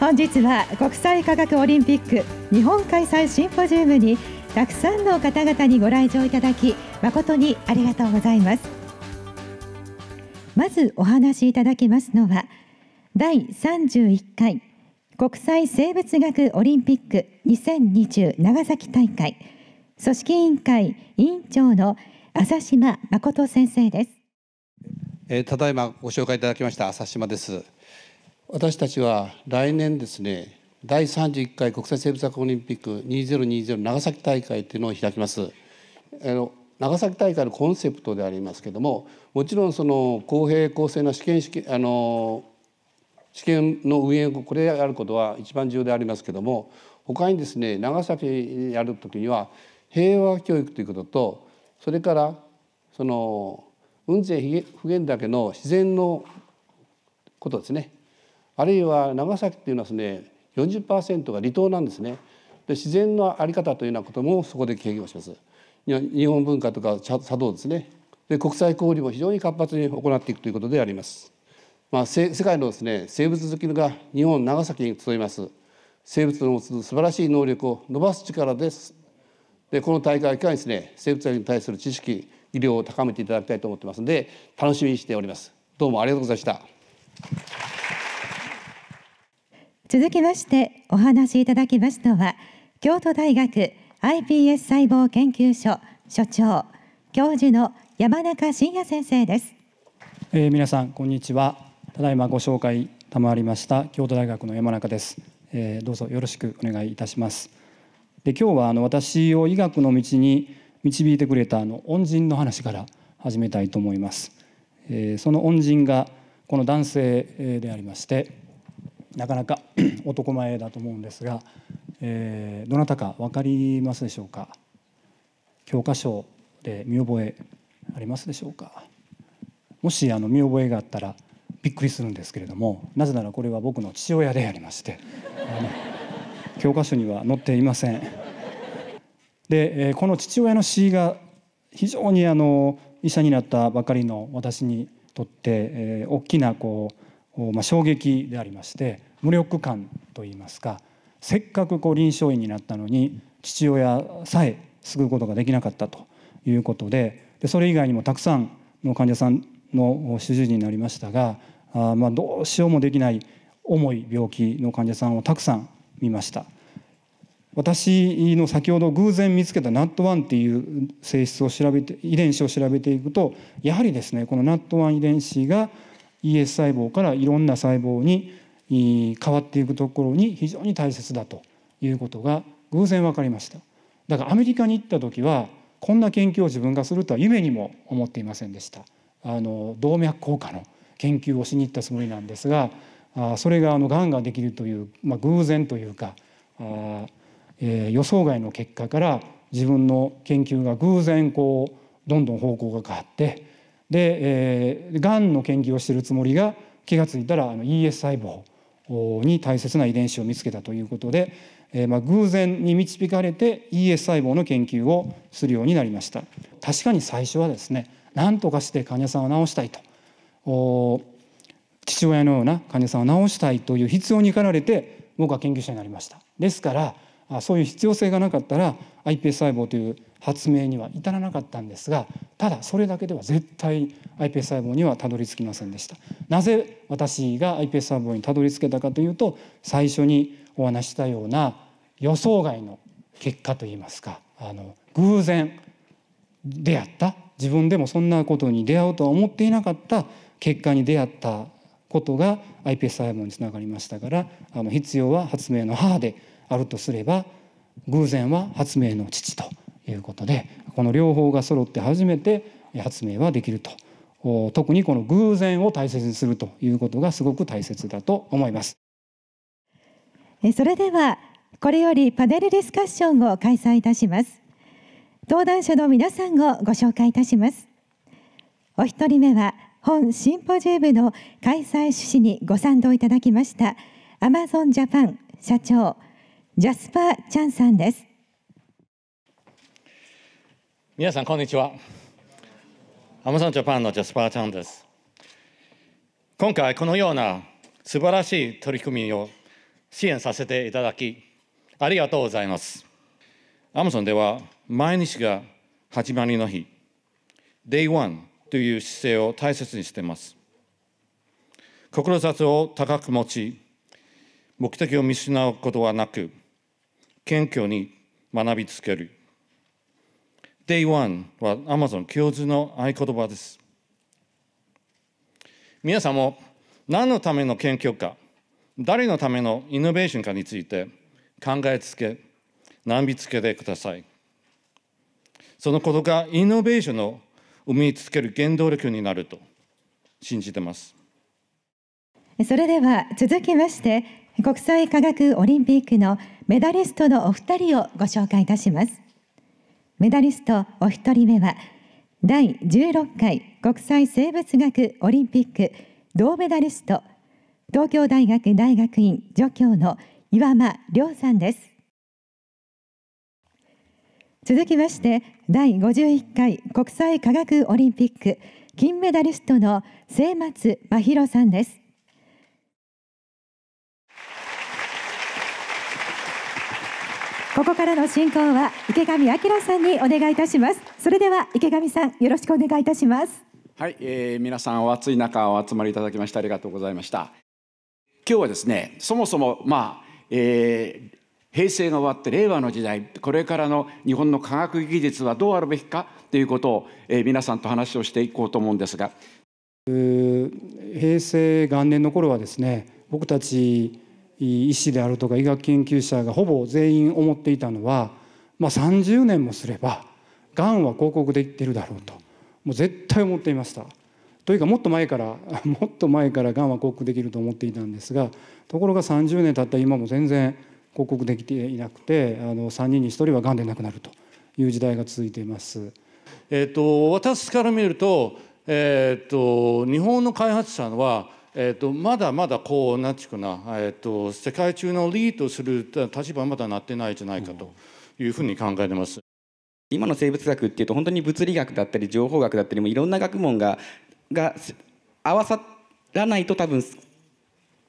本日は国際科学オリンピック日本開催シンポジウムにたくさんの方々にご来場いただき誠にありがとうございますまずお話しいただきますのは第31回国際生物学オリンピック2020長崎大会組織委員会委員長の浅島誠先生です、えただいまご紹介いただきました浅島です私たちは来年ですね第31回国際生物学オリンピック2020長崎大会というのを開きます。あの長崎大会のコンセプトでありますけれどももちろんその公平公正な試験試験あの試験の運営これやることは一番重要でありますけれども他にですね長崎やる時には平和教育ということとそれからその雲仙普賢岳の自然のことですねあるいは長崎っていうのはですね40%が離島なんですね。で自然の在り方というようなこともそこで経験をします。日本文化とか茶道ですねで国際交流も非常に活発に行っていくということであります。まあ、世界のですね生物好きが日本長崎に集います生物の持つ素晴らしい能力を伸ばす力です。でこの大会期間にですね生物学に対する知識医療を高めていただきたいと思ってますので楽しみにしております。どうもありがとうございました。続きましてお話しいただきますのは京都大学 iPS 細胞研究所所長教授の山中伸也先生です、えー、皆さんこんにちはただいまご紹介賜りました京都大学の山中です、えー、どうぞよろしくお願いいたしますで今日はあの私を医学の道に導いてくれたあの恩人の話から始めたいと思います、えー、その恩人がこの男性でありましてなかなか 男前だと思うんですが、えー、どなたか分かりますでしょうか教科書で見覚えありますでしょうかもしあの見覚えがあったらびっくりするんですけれどもなぜならこれは僕の父親でありまして教科書には載っていません。で、えー、この父親の死が非常にあの医者になったばかりの私にとって、えー、大きなこうまあ、衝撃でありまして無力感といいますかせっかくこう臨床医になったのに父親さえ救うことができなかったということででそれ以外にもたくさんの患者さんの主治医になりましたがあまあどうしようもできない重い病気の患者さんをたくさん見ました私の先ほど偶然見つけた NAT1 っていう性質を調べて遺伝子を調べていくとやはりですねこの NAT1 遺伝子が ES 細胞からいろんな細胞に変わっていくところに非常に大切だということが偶然分かりましただからアメリカに行った時はこんな研究を自分がするとは夢にも思っていませんでしたあの動脈硬化の研究をしに行ったつもりなんですがあそれがあのがんができるという、まあ、偶然というかあ、えー、予想外の結果から自分の研究が偶然こうどんどん方向が変わってで、えー、がんの研究をしてるつもりが気が付いたらあの ES 細胞に大切な遺伝子を見つけたということで、えー、まあ偶然に導かれて ES 細胞の研究をするようになりました確かに最初はですね何とかして患者さんを治したいと父親のような患者さんを治したいという必要に駆られて僕は研究者になりましたですからそういう必要性がなかったら iPS 細胞という発明には至らなかったんですがただそれだけでは絶対 iPS 細胞にはたどり着きませんでしたなぜ私が iPS 細胞にたどり着けたかというと最初にお話したような予想外の結果といいますかあの偶然出会った自分でもそんなことに出会うとは思っていなかった結果に出会ったことが iPS 細胞につながりましたからあの必要は発明の母であるとすれば偶然は発明の父ということでこの両方が揃って初めて発明はできると特にこの偶然を大切にするということがすごく大切だと思いますそれではこれよりパネルディスカッションを開催いたします登壇者の皆さんをご紹介いたしますお一人目は本シンポジウムの開催趣旨にご賛同いただきましたアマゾンジャパン社長ジャスパー・チャンさんです皆さんこんにちはアマゾンジャパンのジャスパーちゃんです今回このような素晴らしい取り組みを支援させていただきありがとうございますアマゾンでは毎日が始まりの日 Day ン。という姿勢を大切にしています志を高く持ち目的を見失うことはなく謙虚に学び続ける Day1 は Amazon の合言葉です。皆さんも何のための研究か、誰のためのイノベーションかについて考えつけ、難びつけてください。そのことがイノベーションを生み続ける原動力になると信じてます。それでは続きまして、国際科学オリンピックのメダリストのお二人をご紹介いたします。メダリストお一人目は第16回国際生物学オリンピック銅メダリスト東京大学大学院助教の岩間亮さんです続きまして第51回国際科学オリンピック金メダリストの末松真弘さんですここからの進行は池上彰さんにお願いいたしますそれでは池上さんよろしくお願いいたしますはい、えー、皆さんお暑い中お集まりいただきましてありがとうございました今日はですねそもそもまあ、えー、平成が終わって令和の時代これからの日本の科学技術はどうあるべきかということを、えー、皆さんと話をしていこうと思うんですが平成元年の頃はですね僕たち医師であるとか医学研究者がほぼ全員思っていたのは、まあ、30年もすればがんは広告できてるだろうともう絶対思っていました。というかもっと前から もっと前からがんは広告できると思っていたんですがところが30年経った今も全然広告できていなくてあの3人に1人はがんで亡くなるという時代が続いています。えーと、私から見ると,、えーと日本の開発者はえーと、まだまだこうなんていうかな、えーと、世界中のリードする立場はまだなってないじゃないかというふうに考えてます。今の生物学っていうと本当に物理学だったり情報学だったりもいろんな学問がが合わさらないと多分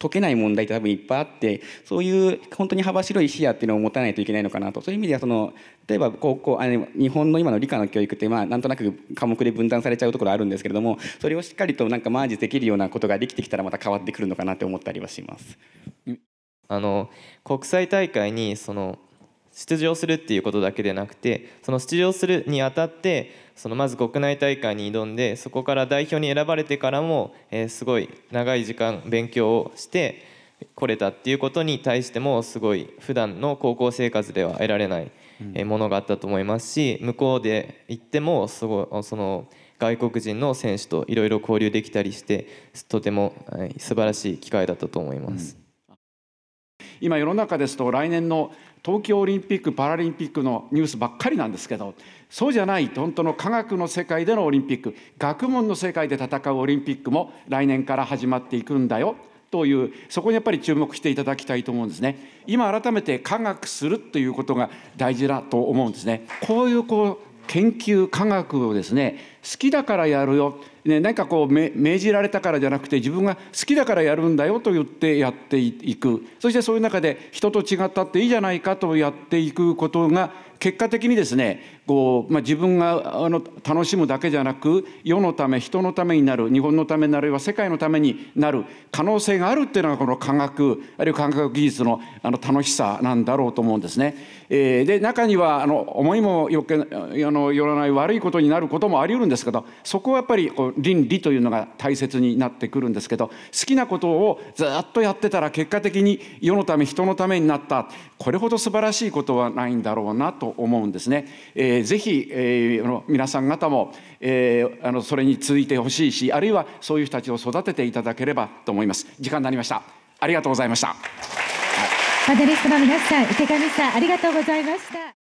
解けない問題って多分いっぱいあってそういう本当に幅広い視野っていうのを持たないといけないのかなとそういう意味ではその例えば高校あ日本の今の理科の教育ってまあなんとなく科目で分断されちゃうところあるんですけれどもそれをしっかりとなんかマージできるようなことができてきたらまた変わってくるのかなって思ったりはします。あの国際大会にその出場するっていうことだけでなくてその出場するにあたってそのまず国内大会に挑んでそこから代表に選ばれてからも、えー、すごい長い時間勉強をしてこれたっていうことに対してもすごい普段の高校生活では得られない、えものがあったと思いますし向こうで行ってもすごその外国人の選手といろいろ交流できたりしてとても、は素晴らしい機会だったと思います。うん今世の中ですと来年の東京オリンピック・パラリンピックのニュースばっかりなんですけどそうじゃない本当の科学の世界でのオリンピック学問の世界で戦うオリンピックも来年から始まっていくんだよというそこにやっぱり注目していただきたいと思うんですね今改めて科学するということが大事だと思うんですねこういうこう研究科学をですね好きだからやるよ、ね、何かこう命じられたからじゃなくて自分が好きだからやるんだよと言ってやっていくそしてそういう中で人と違ったっていいじゃないかとやっていくことが結果的にですねこう、まあ、自分があの楽しむだけじゃなく世のため人のためになる日本のためになるあいは世界のためになる可能性があるっていうのがこの科学あるいは科学技術のあの楽しさなんだろうと思うんですね。えー、で中にはあの思いもよけあのよらない悪いことになることもあり得るですけどそこはやっぱりこう倫理というのが大切になってくるんですけど好きなことをずっとやってたら結果的に世のため人のためになったこれほど素晴らしいことはないんだろうなと思うんですね。えー、ぜひ、えー、皆さん方も、えー、あのそれに続いてほしいしあるいはそういう人たちを育てていただければと思います。時間になりました。ありがとうございました。パネリストの皆さん、池上さん、ありがとうございました。